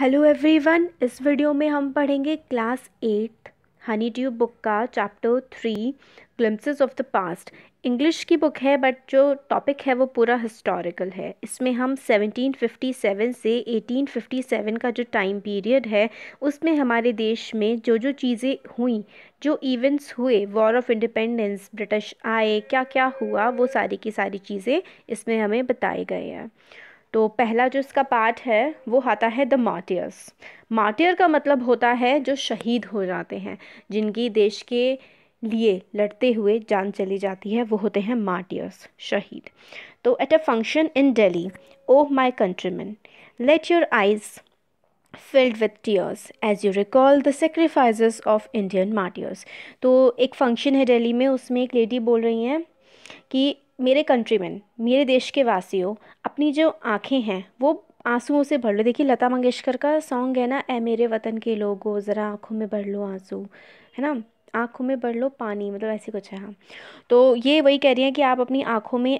Hello everyone इस video में हम पढ़ेंगे class eight Honeydew book का chapter three glimpses of the past English की बुक है बट जो टॉपिक है वो पूरा हिस्टोरिकल है इसमें हम 1757 से 1857 का जो टाइम पीरियड है उसमें हमारे देश में जो जो चीज़ें हुई जो इवेंट्स हुए वॉर ऑफ इंडिपेंडेंस ब्रिटिश आए क्या क्या हुआ वो सारी की सारी चीज़ें इसमें हमें बताए गए हैं तो पहला जो इसका पार्ट है वो आता है द मार्टियर्स मार्टियर का मतलब होता है जो शहीद हो जाते हैं जिनकी देश के लिए लड़ते हुए जान चली जाती है वो होते हैं मार्टियर्स शहीद तो at a function in Delhi oh my countryman let your eyes filled with tears as you recall the sacrifice of Indian martyrs तो एक फंक्शन है डेली में उसमें एक लेडी बोल रही हैं कि मेरे कंट्रीमैन मेरे देश के वासियों अपनी जो आँखें हैं वो आंसुओं से भर लो देखिए लता मंगेशकर का सॉन्ग है ना ऐ मेरे वतन के लोगों ज़रा आँखों में भर लो आंसू है ना आँखों में भर लो पानी मतलब ऐसे कुछ है हाँ तो ये वही कह रही हैं कि आप अपनी आँखों में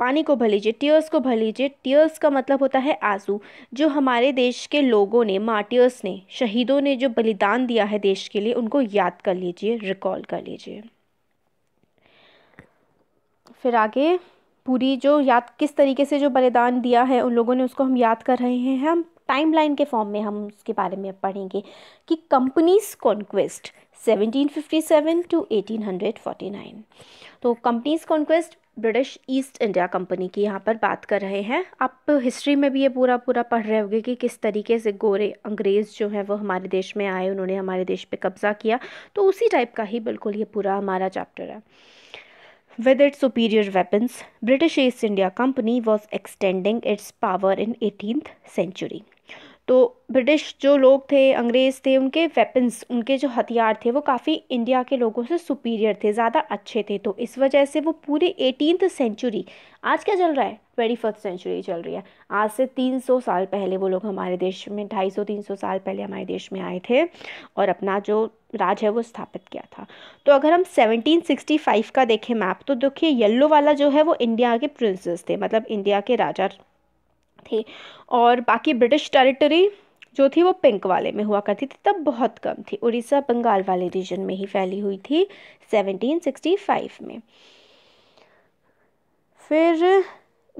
पानी को भर लीजिए टीयर्स को भर लीजिए टीयर्स का मतलब होता है आंसू जो हमारे देश के लोगों ने मार्टियर्स ने शहीदों ने जो बलिदान दिया है देश के लिए उनको याद कर लीजिए रिकॉल कर लीजिए फिर आगे पूरी जो याद किस तरीके से जो बलिदान दिया है उन लोगों ने उसको हम याद कर रहे हैं हम टाइमलाइन के फॉर्म में हम उसके बारे में पढ़ेंगे कि कंपनीज कॉन्क्वेस्ट 1757 टू 1849 तो company's conquest British East India Company की यहाँ पर बात कर रहे हैं आप हिस्ट्री में भी ये पूरा पूरा पढ़ रहे होगे कि किस तरीके से गोरे अंग्रेज़ जो हैं वो हमारे देश में आए उन्होंने हमारे देश पे कब्ज़ा किया तो उसी टाइप का ही बिल्कुल ये पूरा हमारा चैप्टर है With its superior weapons, British East India Company was extending its power in 18th century. तो ब्रिटिश जो लोग थे अंग्रेज़ थे उनके वेपन्स उनके जो हथियार थे वो काफ़ी इंडिया के लोगों से सुपीरियर थे ज़्यादा अच्छे थे तो इस वजह से वो पूरी एटीनथ सेंचुरी आज क्या चल रहा है ट्वेंटी फर्स्ट सेंचुरी चल रही है आज से 300 साल पहले वो लोग हमारे देश में 250 300 साल पहले हमारे देश में आए थे और अपना जो राज है वो स्थापित किया था तो अगर हम 1765 का देखें मैप तो देखिए येल्लो वाला जो है वो इंडिया के प्रिंसेस थे मतलब इंडिया के राजा थी और बाकी ब्रिटिश टेरिटरी जो थी वो पिंक वाले में हुआ करती थी तब बहुत कम थी उड़ीसा बंगाल वाले रीजन में ही फैली हुई थी 1765 में फिर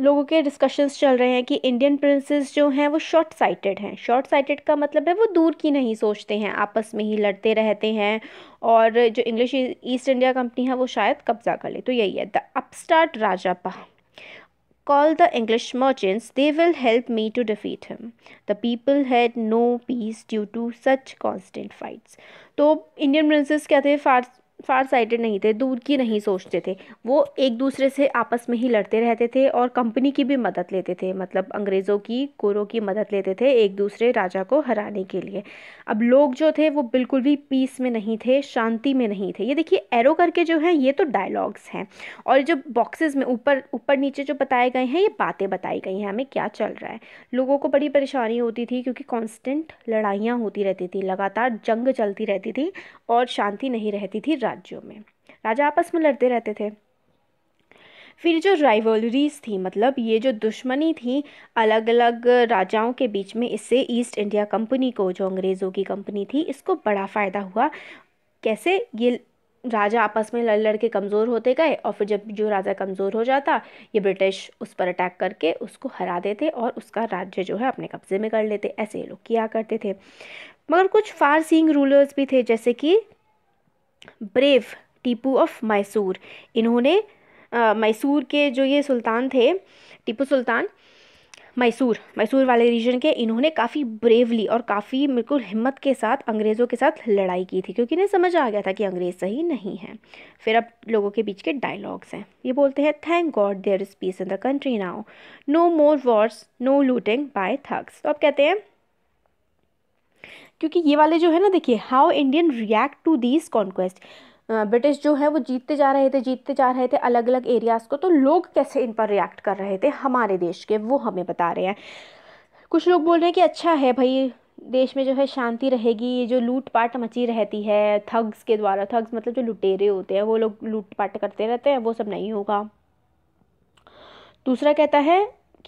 लोगों के डिस्कशंस चल रहे हैं कि इंडियन प्रिंसेस जो हैं वो शॉर्ट साइटेड हैं शॉर्ट साइटेड का मतलब है वो दूर की नहीं सोचते हैं आपस में ही लड़ते रहते हैं और जो इंग्लिश ईस्ट इंडिया कंपनी है वो शायद कब्जा कर ले तो यही है द अपस्टार्ट राजापा Call the English merchants, they will help me to defeat him. The people had no peace due to such constant fights. तो इंडियन प्रिंसेस क्या थे फारस फार साइटेड नहीं थे दूर की नहीं सोचते थे वो एक दूसरे से आपस में ही लड़ते रहते थे और कंपनी की भी मदद लेते थे मतलब अंग्रेज़ों की कोरों की मदद लेते थे एक दूसरे राजा को हराने के लिए अब लोग जो थे वो बिल्कुल भी पीस में नहीं थे शांति में नहीं थे ये देखिए एरो करके जो है ये तो डायलॉग्स हैं और जो बॉक्सेस में ऊपर ऊपर नीचे जो बताए गए हैं ये बातें बताई गई हैं हमें क्या चल रहा है लोगों को बड़ी परेशानी होती थी क्योंकि कॉन्स्टेंट लड़ाइयाँ होती रहती थी लगातार जंग चलती रहती थी और शांति नहीं रहती थी राज्यों में राजा आपस में लड़ते रहते थे फिर जो राइवलरीज थी मतलब ये जो दुश्मनी थी अलग अलग राजाओं के बीच में इससे ईस्ट इंडिया कंपनी को जो अंग्रेज़ों की कंपनी थी इसको बड़ा फ़ायदा हुआ कैसे ये राजा आपस में लड़ लड़ के कमज़ोर होते गए और फिर जब जो राजा कमज़ोर हो जाता ये ब्रिटिश उस पर अटैक करके उसको हरा देते और उसका राज्य जो है अपने कब्ज़े में कर लेते ऐसे लोग किया करते थे मगर कुछ फार सींग रूलर्स भी थे जैसे कि ब्रेव टीपू ऑफ मैसूर इन्होंने मैसूर के जो ये सुल्तान थे टीपू सुल्तान मैसूर मैसूर वाले रीजन के इन्होंने काफ़ी ब्रेवली और काफ़ी बिल्कुल हिम्मत के साथ अंग्रेज़ों के साथ लड़ाई की थी क्योंकि इन्हें समझ आ गया था कि अंग्रेज़ सही नहीं है फिर अब लोगों के बीच के डायलॉग्स हैं ये बोलते हैं thank God there is peace in the country now no more wars no looting by thugs तो अब कहते हैं क्योंकि ये वाले जो है ना देखिए how Indian react to this conquest British जो है वो जीतते जा रहे थे जीतते जा रहे थे अलग अलग एरियाज़ को तो लोग कैसे इन पर रिएक्ट कर रहे थे हमारे देश के वो हमें बता रहे हैं कुछ लोग बोल रहे हैं कि अच्छा है भाई देश में जो है शांति रहेगी ये जो लूटपाट मची रहती है थग्स के द्वारा थग्स मतलब जो लुटेरे होते हैं वो लोग लूटपाट करते रहते हैं वो सब नहीं होगा दूसरा कहता है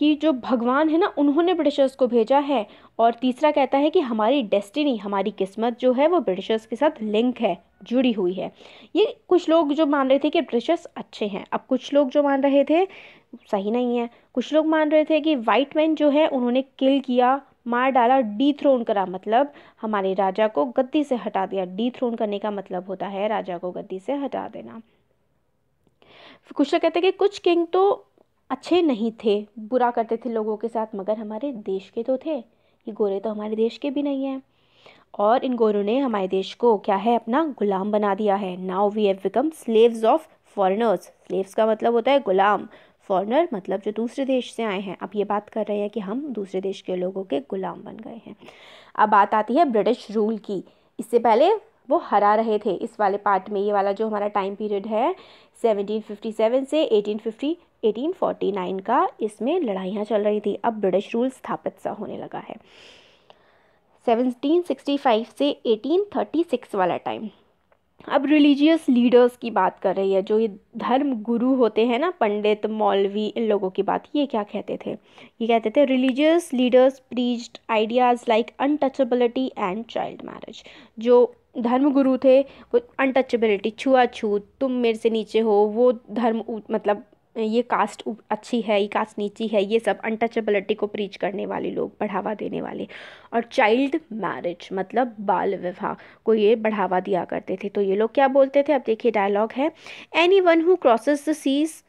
कि जो भगवान है ना उन्होंने ब्रिटिशर्स को भेजा है और तीसरा कहता है कि हमारी डेस्टिनी हमारी किस्मत जो है वो ब्रिटिशर्स के साथ लिंक है जुड़ी हुई है ये कुछ लोग जो मान रहे थे कि ब्रिटिशर्स अच्छे हैं अब कुछ लोग जो मान रहे थे सही नहीं है कुछ लोग मान रहे थे कि वाइट मैन जो है उन्होंने किल किया मार डाला डी थ्रोन करा मतलब हमारे राजा को गद्दी से हटा दिया डी थ्रोन करने का मतलब होता है राजा को गद्दी से हटा देना कुछ लोग कहते हैं कि कुछ किंग तो अच्छे नहीं थे बुरा करते थे लोगों के साथ मगर हमारे देश के तो थे ये गोरे तो हमारे देश के भी नहीं हैं और इन गोरों ने हमारे देश को क्या है अपना गुलाम बना दिया है now we have become slaves of foreigners slaves का मतलब होता है गुलाम फॉरनर मतलब जो दूसरे देश से आए हैं अब ये बात कर रहे हैं कि हम दूसरे देश के लोगों के गुलाम बन गए हैं अब बात आती है ब्रिटिश रूल की इससे पहले वो हरा रहे थे इस वाले पार्ट में ये वाला जो हमारा टाइम पीरियड है 1757 से 1850 1849 का इसमें लड़ाइयाँ चल रही थी अब ब्रिटिश रूल स्थापित सा होने लगा है 1765 से 1836 वाला टाइम अब रिलीजियस लीडर्स की बात कर रही है जो ये धर्म गुरु होते हैं ना पंडित मौलवी इन लोगों की बात ये क्या कहते थे ये कहते थे religious leaders preached ideas like untouchability and child marriage जो धर्म गुरु थे वो अनटचेबिलिटी छुआछूत तुम मेरे से नीचे हो वो धर्म मतलब ये कास्ट अच्छी है ये कास्ट नीची है ये सब अनटचेबिलिटी को प्रीच करने वाले लोग बढ़ावा देने वाले और चाइल्ड मैरिज मतलब बाल विवाह को ये बढ़ावा दिया करते थे तो ये लोग क्या बोलते थे अब देखिए डायलॉग है anyone who crosses the seas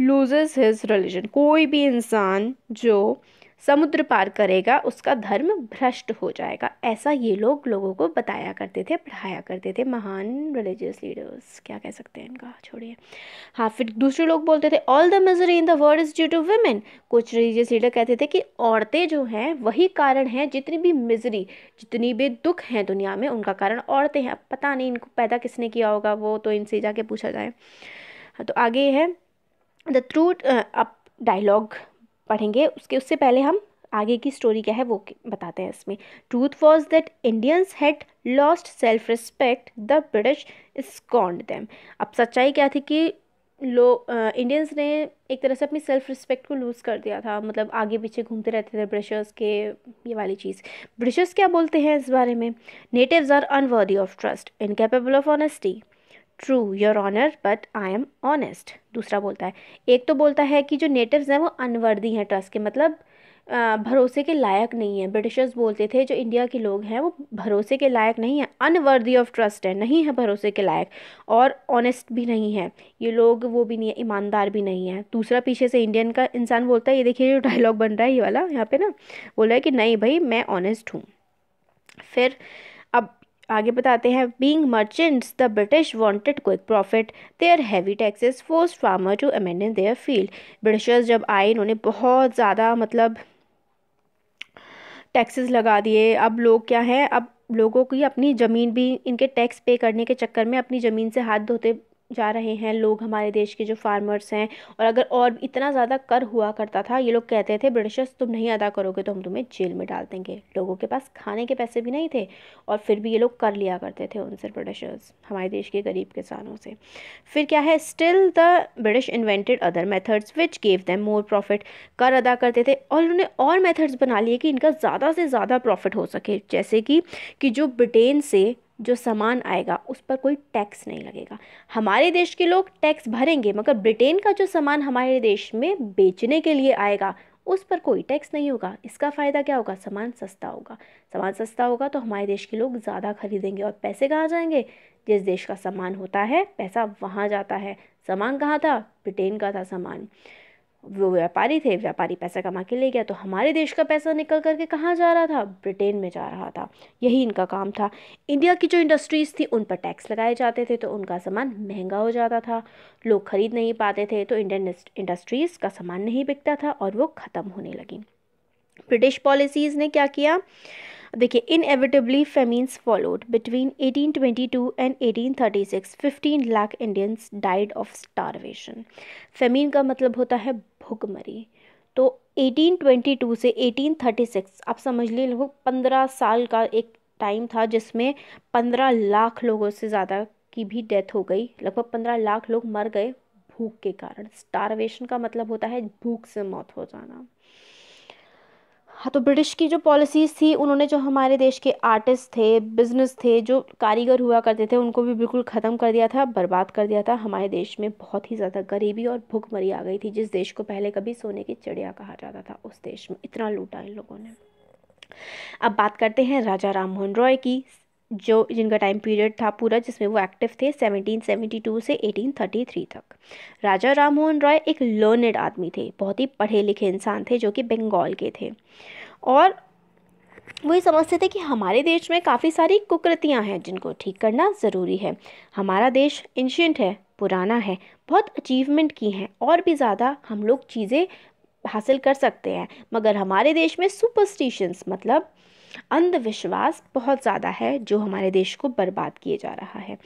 loses his religion कोई भी इंसान जो समुद्र पार करेगा उसका धर्म भ्रष्ट हो जाएगा ऐसा ये लोग लोगों को बताया करते थे पढ़ाया करते थे महान रिलीजियस लीडर्स क्या कह सकते हैं इनका छोड़िए हाँ फिर दूसरे लोग बोलते थे all the misery in the world is due to women कुछ रिलीजियस लीडर कहते थे कि औरतें जो हैं वही कारण हैं जितनी भी मिजरी जितनी भी दुख हैं दुनिया में उनका कारण औरतें हैं पता नहीं इनको पैदा किसने किया होगा वो तो इनसे जाके पूछा जाए हाँ, तो आगे है द ट्रूट अप डायलॉग पढ़ेंगे उसके उससे पहले हम आगे की स्टोरी क्या है वो बताते हैं इसमें truth was that Indians had lost self respect the British scorned them अब सच्चाई क्या थी कि लो इंडियंस ने एक तरह से अपनी सेल्फ रिस्पेक्ट को लूज़ कर दिया था मतलब आगे पीछे घूमते रहते थे ब्रिशर्स के ये वाली चीज़ ब्रिटिशर्स क्या बोलते हैं इस बारे में natives are unworthy of trust incapable of honesty true your honour but I am honest दूसरा बोलता है एक तो बोलता है कि जो नेटिव्स हैं वो अनवर्दी हैं ट्रस्ट के मतलब भरोसे के लायक नहीं है ब्रिटिशर्स बोलते थे जो इंडिया के लोग हैं वो भरोसे के लायक नहीं है अनवर्दी ऑफ ट्रस्ट है नहीं है भरोसे के लायक और ऑनेस्ट भी नहीं है ये लोग वो भी नहीं है ईमानदार भी नहीं है दूसरा पीछे से इंडियन का इंसान बोलता है ये देखिए जो डायलॉग बन रहा है ये वाला यहाँ पे ना बोल रहा है कि नहीं भाई मैं ऑनेस्ट हूँ फिर आगे बताते हैं being merchants the British wanted quick profit their heavy taxes force farmer to amend in their field Britishers जब आए इन्होंने बहुत ज़्यादा मतलब टैक्सेस लगा दिए अब लोग क्या हैं अब लोगों की अपनी ज़मीन भी इनके टैक्स पे करने के चक्कर में अपनी ज़मीन से हाथ धोते जा रहे हैं लोग हमारे देश के जो फार्मर्स हैं और अगर और इतना ज़्यादा कर हुआ करता था ये लोग कहते थे ब्रिटिशर्स तुम नहीं अदा करोगे तो हम तुम्हें जेल में डाल देंगे लोगों के पास खाने के पैसे भी नहीं थे और फिर भी ये लोग कर लिया करते थे उनसे ब्रिटिशर्स हमारे देश के गरीब किसानों से फिर क्या है still the British invented other methods which gave them more profit कर अदा करते थे और उन्होंने और मैथड्स बना लिए कि इनका ज़्यादा से ज़्यादा प्रॉफिट हो सके जैसे कि कि जो ब्रिटेन से जो सामान आएगा उस पर कोई टैक्स नहीं लगेगा हमारे देश के लोग टैक्स भरेंगे मगर ब्रिटेन का जो सामान हमारे देश में बेचने के लिए आएगा उस पर कोई टैक्स नहीं होगा इसका फ़ायदा क्या होगा सामान सस्ता होगा सामान सस्ता होगा तो हमारे देश के लोग ज़्यादा खरीदेंगे और पैसे कहाँ जाएंगे जिस देश का सामान होता है पैसा वहाँ जाता है सामान कहाँ था ब्रिटेन का था सामान वो व्यापारी थे व्यापारी पैसा कमा के ले गया तो हमारे देश का पैसा निकल करके कहाँ जा रहा था ब्रिटेन में जा रहा था यही इनका काम था इंडिया की जो इंडस्ट्रीज़ थी उन पर टैक्स लगाए जाते थे तो उनका सामान महंगा हो जाता था लोग ख़रीद नहीं पाते थे तो इंडियन इंडस्ट्रीज़ का सामान नहीं बिकता था और वो ख़त्म होने लगी ब्रिटिश पॉलिसीज़ ने क्या किया देखिए inevitably famines followed between 1822 and 1836 15 lakh Indians died of starvation famine का मतलब होता है भुखमरी तो 1822 से 1836 आप समझ लिए लगभग पंद्रह साल का एक टाइम था जिसमें पंद्रह लाख लोगों से ज़्यादा की भी डेथ हो गई लगभग पंद्रह लाख लोग मर गए भूख के कारण स्टारवेशन का मतलब होता है भूख से मौत हो जाना हाँ तो ब्रिटिश की जो पॉलिसीज़ थी उन्होंने जो हमारे देश के आर्टिस्ट थे बिजनेस थे जो कारीगर हुआ करते थे उनको भी बिल्कुल ख़त्म कर दिया था बर्बाद कर दिया था हमारे देश में बहुत ही ज़्यादा गरीबी और भूखमरी आ गई थी जिस देश को पहले कभी सोने की चिड़िया कहा जाता था उस देश में इतना लूटा इन लोगों ने अब बात करते हैं राजा राम मोहन रॉय की जो जिनका टाइम पीरियड था पूरा जिसमें वो एक्टिव थे 1772 से 1833 तक राजा राम मोहन रॉय एक लर्नड आदमी थे बहुत ही पढ़े लिखे इंसान थे जो कि बंगाल के थे और वो ये समझते थे कि हमारे देश में काफ़ी सारी कुकृतियाँ हैं जिनको ठीक करना ज़रूरी है हमारा देश एंशियंट है पुराना है बहुत अचीवमेंट की हैं और भी ज़्यादा हम लोग चीज़ें हासिल कर सकते हैं मगर हमारे देश में सुपरस्टिशंस मतलब अंधविश्वास बहुत ज़्यादा है जो हमारे देश को बर्बाद किए जा रहा है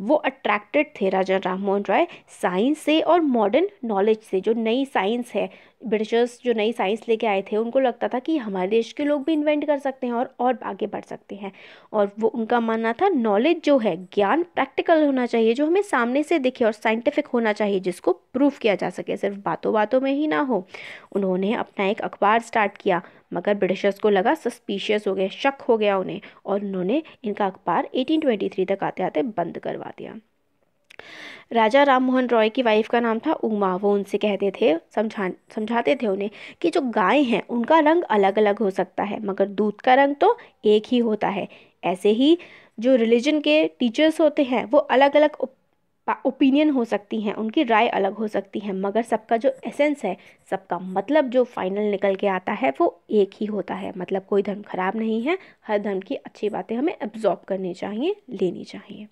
वो अट्रैक्टेड थे राजा राम मोहन रॉय साइंस से और मॉडर्न नॉलेज से जो नई साइंस है ब्रिटिशर्स जो नई साइंस लेके आए थे उनको लगता था कि हमारे देश के लोग भी इन्वेंट कर सकते हैं और और आगे बढ़ सकते हैं और वो उनका मानना था नॉलेज जो है ज्ञान प्रैक्टिकल होना चाहिए जो हमें सामने से दिखे और साइंटिफिक होना चाहिए जिसको प्रूफ किया जा सके सिर्फ बातों बातों में ही ना हो उन्होंने अपना एक अखबार स्टार्ट किया मगर ब्रिटिशर्स को लगा सस्पिशियस हो गया शक हो गया उन्हें और उन्होंने इनका अखबार 1823 तक आते आते बंद करवा दिया राजा राम मोहन रॉय की वाइफ का नाम था उमा वो उनसे कहते थे समझा समझाते थे उन्हें कि जो गाय हैं उनका रंग अलग अलग हो सकता है मगर दूध का रंग तो एक ही होता है ऐसे ही जो रिलीजन के टीचर्स होते हैं वो अलग अलग ओपिनियन हो सकती हैं उनकी राय अलग हो सकती है मगर सबका जो एसेंस है सबका मतलब जो फाइनल निकल के आता है वो एक ही होता है मतलब कोई धर्म खराब नहीं है हर धर्म की अच्छी बातें हमें एब्जॉर्ब करनी चाहिए लेनी चाहिए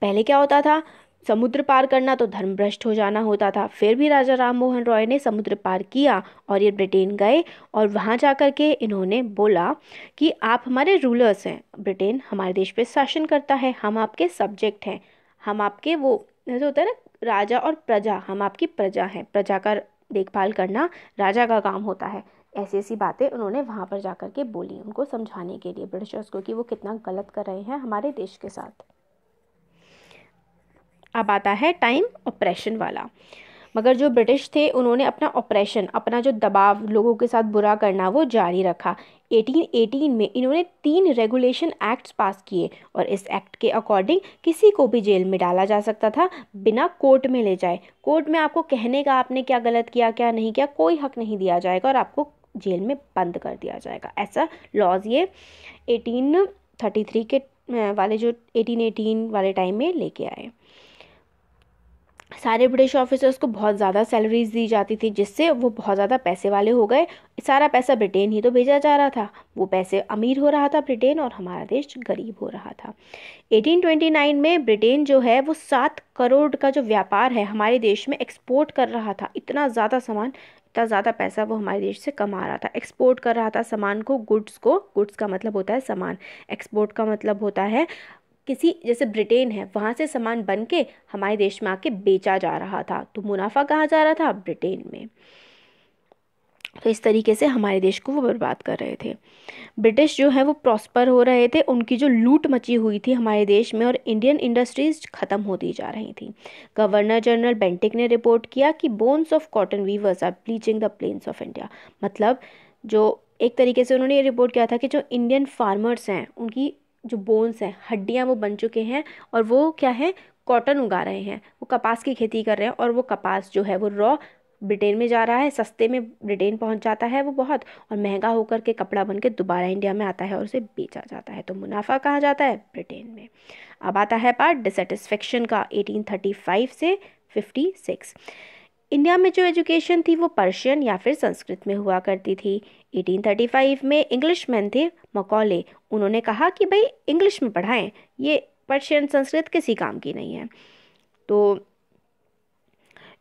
पहले क्या होता था समुद्र पार करना तो धर्म भ्रष्ट हो जाना होता था फिर भी राजा राम मोहन रॉय ने समुद्र पार किया और ये ब्रिटेन गए और वहाँ जा कर के इन्होंने बोला कि आप हमारे रूलर्स हैं ब्रिटेन हमारे देश पे शासन करता है हम आपके सब्जेक्ट हैं हम आपके वो जो होता है ना राजा और प्रजा हम आपकी प्रजा हैं प्रजा का देखभाल करना राजा का काम होता है ऐसी ऐसी बातें उन्होंने वहाँ पर जा कर के बोली उनको समझाने के लिए ब्रिटिशर्स को कि वो कितना गलत कर रहे हैं हमारे देश के साथ अब आता है टाइम ऑपरेशन वाला मगर जो ब्रिटिश थे उन्होंने अपना ऑपरेशन अपना जो दबाव लोगों के साथ बुरा करना वो जारी रखा 1818 में इन्होंने तीन रेगुलेशन एक्ट्स पास किए और इस एक्ट के अकॉर्डिंग किसी को भी जेल में डाला जा सकता था बिना कोर्ट में ले जाए कोर्ट में आपको कहने का आपने क्या गलत किया क्या नहीं किया कोई हक नहीं दिया जाएगा और आपको जेल में बंद कर दिया जाएगा ऐसा लॉज ये एटीन के वाले जो एटीन वाले टाइम में लेके आए सारे ब्रिटिश ऑफिसर्स को बहुत ज़्यादा सैलरीज दी जाती थी जिससे वो बहुत ज़्यादा पैसे वाले हो गए सारा पैसा ब्रिटेन ही तो भेजा जा रहा था वो पैसे अमीर हो रहा था ब्रिटेन और हमारा देश गरीब हो रहा था 1829 में ब्रिटेन जो है वो सात करोड़ का जो व्यापार है हमारे देश में एक्सपोर्ट कर रहा था इतना ज़्यादा सामान इतना ज़्यादा पैसा वो हमारे देश से कमा रहा था एक्सपोर्ट कर रहा था सामान को गुड्स को गुड्स का मतलब होता है सामान एक्सपोर्ट का मतलब होता है किसी जैसे ब्रिटेन है वहाँ से सामान बन के हमारे देश में आके बेचा जा रहा था तो मुनाफा कहाँ जा रहा था ब्रिटेन में तो इस तरीके से हमारे देश को वो बर्बाद कर रहे थे ब्रिटिश जो है वो प्रॉस्पर हो रहे थे उनकी जो लूट मची हुई थी हमारे देश में और इंडियन इंडस्ट्रीज ख़त्म होती जा रही थी गवर्नर जनरल बेंटिक ने रिपोर्ट किया कि bones of cotton weavers are bleaching the plains of India मतलब जो एक तरीके से उन्होंने ये रिपोर्ट किया था कि जो इंडियन फार्मर्स हैं उनकी जो बोन्स हैं हड्डियाँ वो बन चुके हैं और वो क्या है कॉटन उगा रहे हैं वो कपास की खेती कर रहे हैं और वो कपास जो है वो रॉ ब्रिटेन में जा रहा है सस्ते में ब्रिटेन पहुंच जाता है वो बहुत और महंगा होकर के कपड़ा बन के दोबारा इंडिया में आता है और उसे बेचा जाता है तो मुनाफा कहाँ जाता है ब्रिटेन में अब आता है पार्ट डिसटिस्फेक्शन का 1835 से 56 इंडिया में जो एजुकेशन थी वो पर्शियन या फिर संस्कृत में हुआ करती थी 1835 में इंग्लिश मैन थे मकौले उन्होंने कहा कि भाई इंग्लिश में पढ़ाएं ये पर्शियन संस्कृत किसी काम की नहीं है तो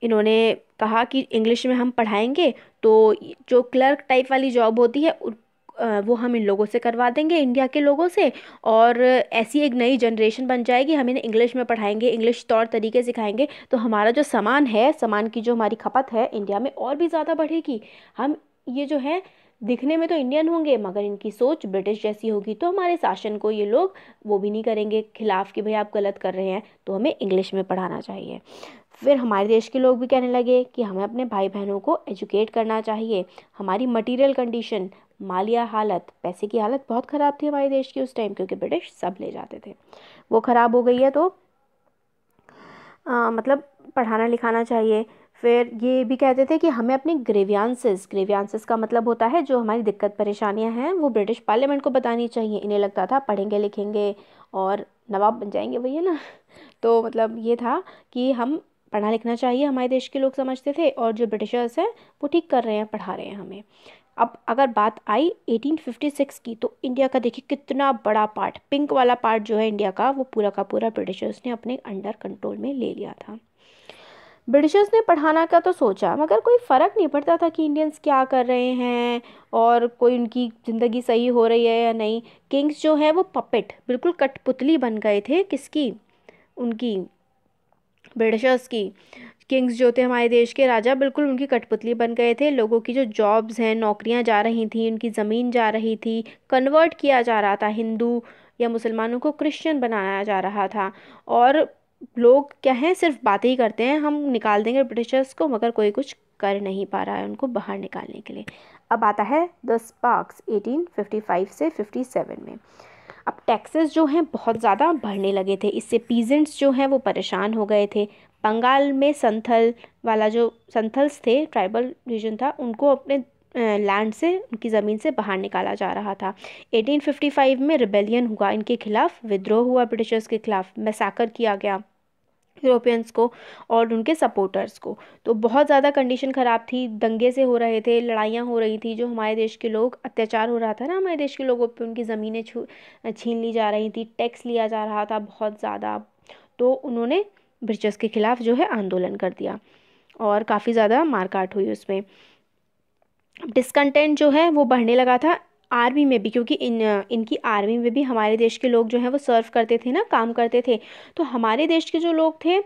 इन्होंने कहा कि इंग्लिश में हम पढ़ाएंगे तो जो क्लर्क टाइप वाली जॉब होती है वो हम इन लोगों से करवा देंगे इंडिया के लोगों से और ऐसी एक नई जनरेशन बन जाएगी हम इन्हें इंग्लिश में पढ़ाएंगे इंग्लिश तौर तरीके सिखाएंगे तो हमारा जो सामान है सामान की जो हमारी खपत है इंडिया में और भी ज़्यादा बढ़ेगी हम ये जो है दिखने में तो इंडियन होंगे मगर इनकी सोच ब्रिटिश जैसी होगी तो हमारे शासन को ये लोग वो भी नहीं करेंगे खिलाफ कि भाई आप गलत कर रहे हैं तो हमें इंग्लिश में पढ़ाना चाहिए फिर हमारे देश के लोग भी कहने लगे कि हमें अपने भाई बहनों को एजुकेट करना चाहिए हमारी मटेरियल कंडीशन मालिया हालत पैसे की हालत बहुत ख़राब थी हमारे देश की उस टाइम क्योंकि ब्रिटिश सब ले जाते थे वो ख़राब हो गई है तो आ, मतलब पढ़ाना लिखाना चाहिए फिर ये भी कहते थे कि हमें अपने ग्रेवियांसिस ग्रेवियांसिस का मतलब होता है जो हमारी दिक्कत परेशानियां हैं वो ब्रिटिश पार्लियामेंट को बतानी चाहिए इन्हें लगता था पढ़ेंगे लिखेंगे और नवाब बन जाएंगे वही है ना तो मतलब ये था कि हम पढ़ा लिखना चाहिए हमारे देश के लोग समझते थे और जो ब्रिटिशर्स हैं वो ठीक कर रहे हैं पढ़ा रहे हैं हमें अब अगर बात आई 1856 की तो इंडिया का देखिए कितना बड़ा पार्ट पिंक वाला पार्ट जो है इंडिया का वो पूरा का पूरा ब्रिटिशर्स ने अपने अंडर कंट्रोल में ले लिया था ब्रिटिशर्स ने पढ़ाना का तो सोचा मगर कोई फ़र्क नहीं पड़ता था कि इंडियंस क्या कर रहे हैं और कोई उनकी ज़िंदगी सही हो रही है या नहीं किंग्स जो है वो पपेट बिल्कुल कठपुतली बन गए थे किसकी उनकी ब्रिटिशर्स की किंग्स जो थे हमारे देश के राजा बिल्कुल उनकी कठपुतली बन गए थे लोगों की जो जॉब्स हैं नौकरियां जा रही थी उनकी ज़मीन जा रही थी कन्वर्ट किया जा रहा था हिंदू या मुसलमानों को क्रिश्चियन बनाया जा रहा था और लोग क्या हैं सिर्फ बातें ही करते हैं हम निकाल देंगे ब्रिटिशर्स को मगर कोई कुछ कर नहीं पा रहा है उनको बाहर निकालने के लिए अब आता है द स्पार्क्स 1855 से 57 में अब टैक्सेस जो हैं बहुत ज़्यादा बढ़ने लगे थे इससे पीजेंट्स जो हैं वो परेशान हो गए थे बंगाल में संथल वाला जो संथल्स थे ट्राइबल रीजन था उनको अपने लैंड से उनकी ज़मीन से बाहर निकाला जा रहा था 1855 में रिबेलियन हुआ इनके खिलाफ विद्रोह हुआ ब्रिटिशर्स के खिलाफ मैसाकर किया गया यूरोपियंस को और उनके सपोर्टर्स को तो बहुत ज़्यादा कंडीशन ख़राब थी दंगे से हो रहे थे लड़ाइयाँ हो रही थी जो हमारे देश के लोग अत्याचार हो रहा था ना हमारे देश के लोगों पे उनकी ज़मीनें छू छीन ली जा रही थी टैक्स लिया जा रहा था बहुत ज़्यादा तो उन्होंने ब्रिटिश के ख़िलाफ़ जो है आंदोलन कर दिया और काफ़ी ज़्यादा मारकाट हुई उसमें डिसकंटेंट जो है वो बढ़ने लगा था आर्मी में भी क्योंकि इन इनकी आर्मी में भी हमारे देश के लोग जो हैं वो सर्व करते थे ना काम करते थे तो हमारे देश के जो लोग थे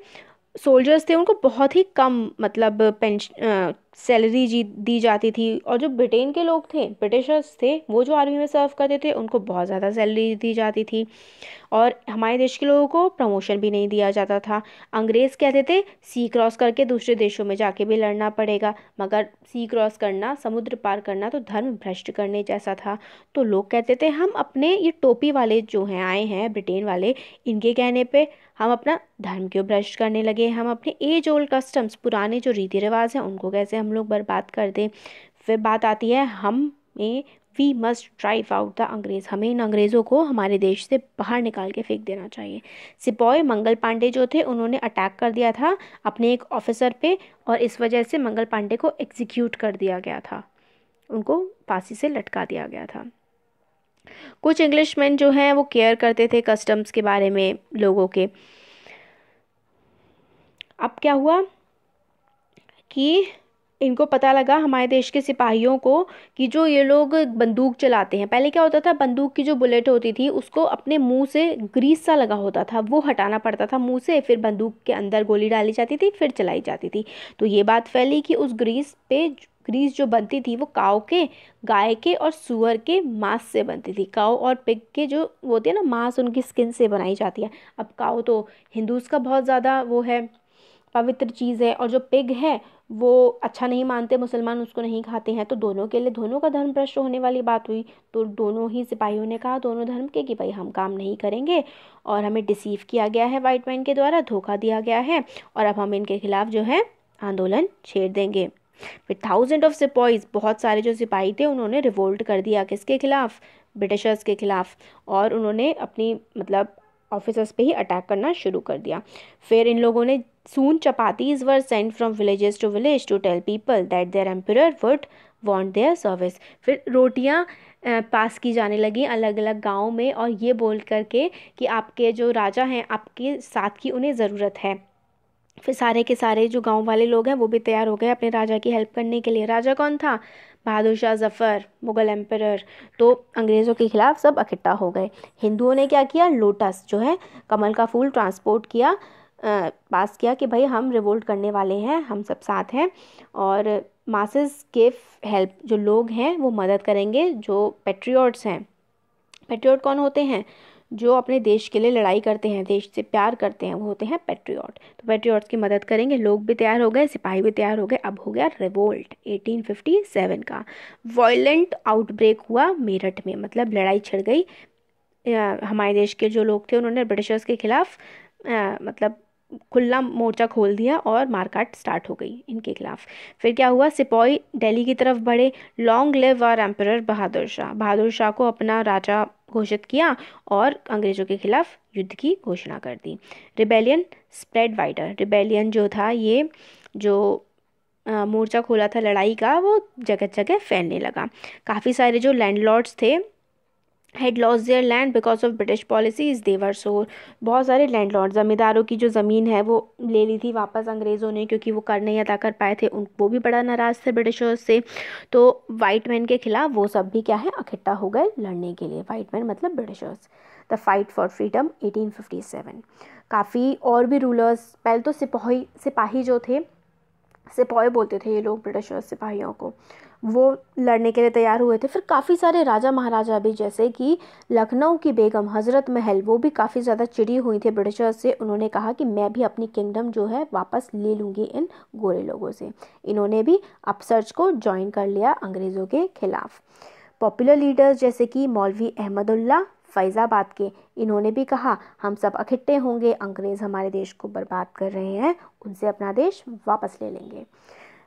सोल्जर्स थे उनको बहुत ही कम मतलब पेंशन सैलरी जी दी जाती थी और जो ब्रिटेन के लोग थे ब्रिटिशर्स थे वो जो आर्मी में सर्व करते थे उनको बहुत ज़्यादा सैलरी दी जाती थी और हमारे देश के लोगों को प्रमोशन भी नहीं दिया जाता था अंग्रेज़ कहते थे सी क्रॉस करके दूसरे देशों में जाके भी लड़ना पड़ेगा मगर सी क्रॉस करना समुद्र पार करना तो धर्म भ्रष्ट करने जैसा था तो लोग कहते थे हम अपने ये टोपी वाले जो हैं आए हैं ब्रिटेन वाले इनके कहने पर हम अपना धर्म क्यों भ्रष्ट करने लगे हम अपने एज ओल्ड कस्टम्स पुराने जो रीति रिवाज हैं उनको कैसे हम लोग बर्बाद कर दें फिर बात आती है हम हमें we must drive out the अंग्रेज़ हमें इन अंग्रेज़ों को हमारे देश से बाहर निकाल के फेंक देना चाहिए सिपॉय मंगल पांडे जो थे उन्होंने अटैक कर दिया था अपने एक ऑफिसर पे और इस वजह से मंगल पांडे को एग्जीक्यूट कर दिया गया था उनको फांसी से लटका दिया गया था कुछ इंग्लिश मैन जो हैं वो केयर करते थे कस्टम्स के बारे में लोगों के अब क्या हुआ कि इनको पता लगा हमारे देश के सिपाहियों को कि जो ये लोग बंदूक चलाते हैं पहले क्या होता था बंदूक की जो बुलेट होती थी उसको अपने मुंह से ग्रीस सा लगा होता था वो हटाना पड़ता था मुंह से फिर बंदूक के अंदर गोली डाली जाती थी फिर चलाई जाती थी तो ये बात फैली कि उस ग्रीस पे ग्रीस जो बनती थी वो काओ के गाय के और सुअर के मांस से बनती थी काओ और पिग के जो वो होती है ना मांस उनकी स्किन से बनाई जाती है अब काओ तो हिंदूज़ का बहुत ज़्यादा वो है पवित्र चीज़ है और जो पिग है वो अच्छा नहीं मानते मुसलमान उसको नहीं खाते हैं तो दोनों के लिए दोनों का धर्म भ्रष्ट होने वाली बात हुई तो दोनों ही सिपाहियों ने कहा दोनों धर्म के कि भाई हम काम नहीं करेंगे और हमें डिसीव किया गया है वाइट मैन के द्वारा धोखा दिया गया है और अब हम इनके खिलाफ़ जो है आंदोलन छेड़ देंगे फिर थाउजेंड ऑफ सिपाहीज बहुत सारे जो सिपाही थे उन्होंने रिवोल्ट कर दिया किसके खिलाफ ब्रिटिशर्स के खिलाफ और उन्होंने अपनी मतलब ऑफिसर्स पे ही अटैक करना शुरू कर दिया फिर इन लोगों ने soon chapatis were send from villages to village to tell people that their emperor would want their service फिर रोटियाँ पास की जाने लगी अलग अलग गाँव में और ये बोल करके कि आपके जो राजा हैं आपके साथ की उन्हें ज़रूरत है फिर सारे के सारे जो गांव वाले लोग हैं वो भी तैयार हो गए अपने राजा की हेल्प करने के लिए राजा कौन था बहादुर शाह जफ़र मुग़ल एम्पर तो अंग्रेज़ों के ख़िलाफ़ सब इकट्ठा हो गए हिंदुओं ने क्या किया लोटस जो है कमल का फूल ट्रांसपोर्ट किया आ, पास किया कि भाई हम रिवोल्ट करने वाले हैं हम सब साथ हैं और मासेस के हेल्प जो लोग हैं वो मदद करेंगे जो पेट्रियट्स हैं पेट्रियट कौन होते हैं जो अपने देश के लिए लड़ाई करते हैं देश से प्यार करते हैं वो होते हैं पेट्रियॉट तो पेट्रियॉट्स की मदद करेंगे लोग भी तैयार हो गए सिपाही भी तैयार हो गए अब हो गया रिवोल्ट 1857 का वॉयलेंट आउटब्रेक हुआ मेरठ में मतलब लड़ाई छिड़ गई हमारे देश के जो लोग थे उन्होंने ब्रिटिशर्स के खिलाफ आ, मतलब खुला मोर्चा खोल दिया और मारकाट स्टार्ट हो गई इनके खिलाफ फिर क्या हुआ सिपाही दिल्ली की तरफ बढ़े लॉन्ग लिव और एम्पर बहादुर शाह बहादुर शाह को अपना राजा घोषित किया और अंग्रेज़ों के खिलाफ युद्ध की घोषणा कर दी रिबेलियन स्प्रेड वाइडर रिबेलियन जो था ये जो मोर्चा खोला था लड़ाई का वो जगह जगह फैलने लगा काफ़ी सारे जो लैंडलॉर्ड्स थे had lost their land because of British policy is देवर सोर बहुत सारे लैंड लॉर्ड ज़मींदारों की जो ज़मीन है वो ले ली थी वापस अंग्रेज़ों ने क्योंकि वो कर नहीं अदा कर पाए थे उन वो भी बड़ा नाराज़ थे ब्रिटिशर्स से तो वाइट मैन के खिलाफ वो सब भी क्या है इकट्ठा हो गए लड़ने के लिए वाइट मैन मतलब Britishers the fight for freedom eighteen fifty seven काफ़ी और भी रूलर्स पहले तो सिपाही सिपाही जो थे सिपाही बोलते थे ये लोग ब्रिटिशर्स सिपाहियों को वो लड़ने के लिए तैयार हुए थे फिर काफ़ी सारे राजा महाराजा भी जैसे कि लखनऊ की बेगम हज़रत महल वो भी काफ़ी ज़्यादा चिड़ी हुई थी ब्रिटिशर्स से उन्होंने कहा कि मैं भी अपनी किंगडम जो है वापस ले लूँगी इन गोरे लोगों से इन्होंने भी अपसर्च को ज्वाइन कर लिया अंग्रेज़ों के खिलाफ पॉपुलर लीडर्स जैसे कि मौलवी अहमदुल्ला फैज़ाबाद के इन्होंने भी कहा हम सब इकट्ठे होंगे अंग्रेज़ हमारे देश को बर्बाद कर रहे हैं उनसे अपना देश वापस ले लेंगे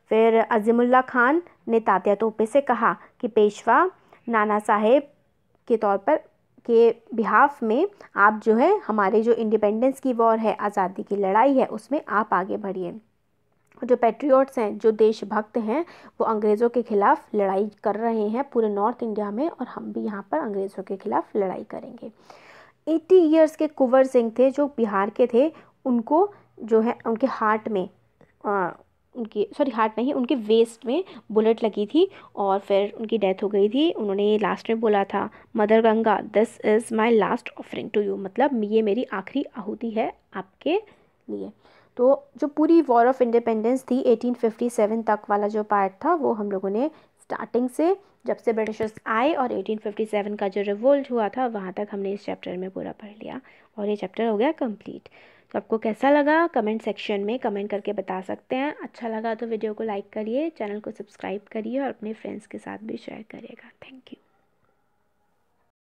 फिर अज़ीमुल्ला खान ने तात्या तोपे से कहा कि पेशवा नाना साहेब के तौर पर के बिहाफ में आप जो है हमारे जो इंडिपेंडेंस की वॉर है आज़ादी की लड़ाई है उसमें आप आगे बढ़िए जो पेट्रियट्स हैं जो देशभक्त हैं वो अंग्रेज़ों के ख़िलाफ़ लड़ाई कर रहे हैं पूरे नॉर्थ इंडिया में और हम भी यहाँ पर अंग्रेज़ों के ख़िलाफ़ लड़ाई करेंगे 80 इयर्स के कुंवर सिंह थे जो बिहार के थे उनको जो है उनके हार्ट में आ, उनकी सॉरी हार्ट नहीं उनके वेस्ट में बुलेट लगी थी और फिर उनकी डेथ हो गई थी उन्होंने लास्ट में बोला था mother Ganga this is my last offering to you मतलब ये मेरी आखिरी आहूति है आपके लिए तो जो पूरी वॉर ऑफ इंडिपेंडेंस थी 1857 तक वाला जो पार्ट था वो हम लोगों ने स्टार्टिंग से जब से ब्रिटिशर्स आए और 1857 का जो रिवोल्ट हुआ था वहाँ तक हमने इस चैप्टर में पूरा पढ़ लिया और ये चैप्टर हो गया कंप्लीट तो आपको कैसा लगा कमेंट सेक्शन में कमेंट करके बता सकते हैं अच्छा लगा तो वीडियो को लाइक करिए चैनल को सब्सक्राइब करिए और अपने फ्रेंड्स के साथ भी शेयर करिएगा थैंक यू